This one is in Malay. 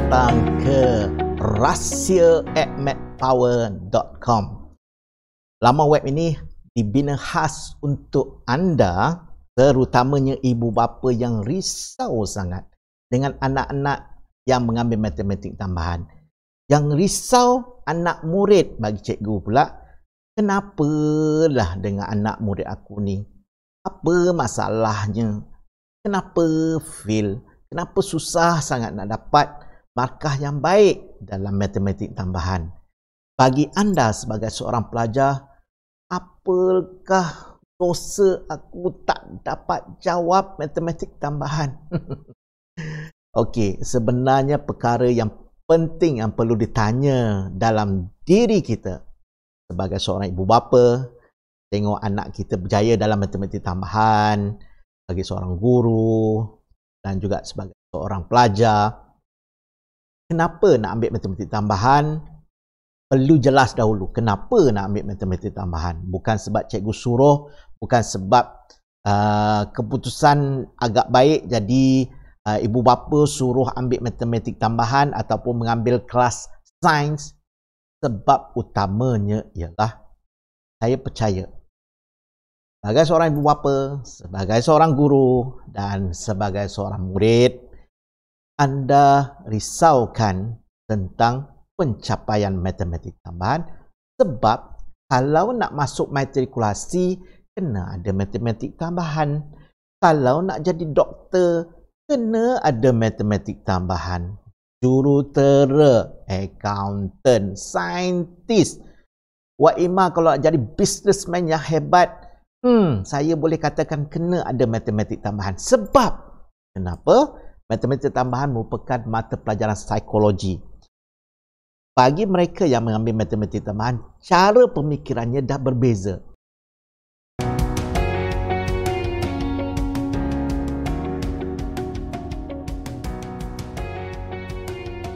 datang ke rahsiaatmatpower.com Lama web ini dibina khas untuk anda terutamanya ibu bapa yang risau sangat dengan anak-anak yang mengambil matematik tambahan. Yang risau anak murid bagi cikgu pula, lah dengan anak murid aku ni? Apa masalahnya? Kenapa fail? Kenapa susah sangat nak dapat markah yang baik dalam matematik tambahan. Bagi anda sebagai seorang pelajar, apakah dosa aku tak dapat jawab matematik tambahan? Okey, sebenarnya perkara yang penting yang perlu ditanya dalam diri kita sebagai seorang ibu bapa, tengok anak kita berjaya dalam matematik tambahan, bagi seorang guru dan juga sebagai seorang pelajar, kenapa nak ambil matematik tambahan perlu jelas dahulu kenapa nak ambil matematik tambahan bukan sebab cikgu suruh bukan sebab uh, keputusan agak baik jadi uh, ibu bapa suruh ambil matematik tambahan ataupun mengambil kelas sains sebab utamanya ialah saya percaya sebagai seorang ibu bapa sebagai seorang guru dan sebagai seorang murid anda risaukan tentang pencapaian matematik tambahan sebab kalau nak masuk matrikulasi kena ada matematik tambahan kalau nak jadi doktor kena ada matematik tambahan jurutera accountant saintis wa Ima kalau nak jadi businessman yang hebat hmm saya boleh katakan kena ada matematik tambahan sebab kenapa matematik tambahan merupakan mata pelajaran psikologi. Bagi mereka yang mengambil matematik tambahan, cara pemikirannya dah berbeza.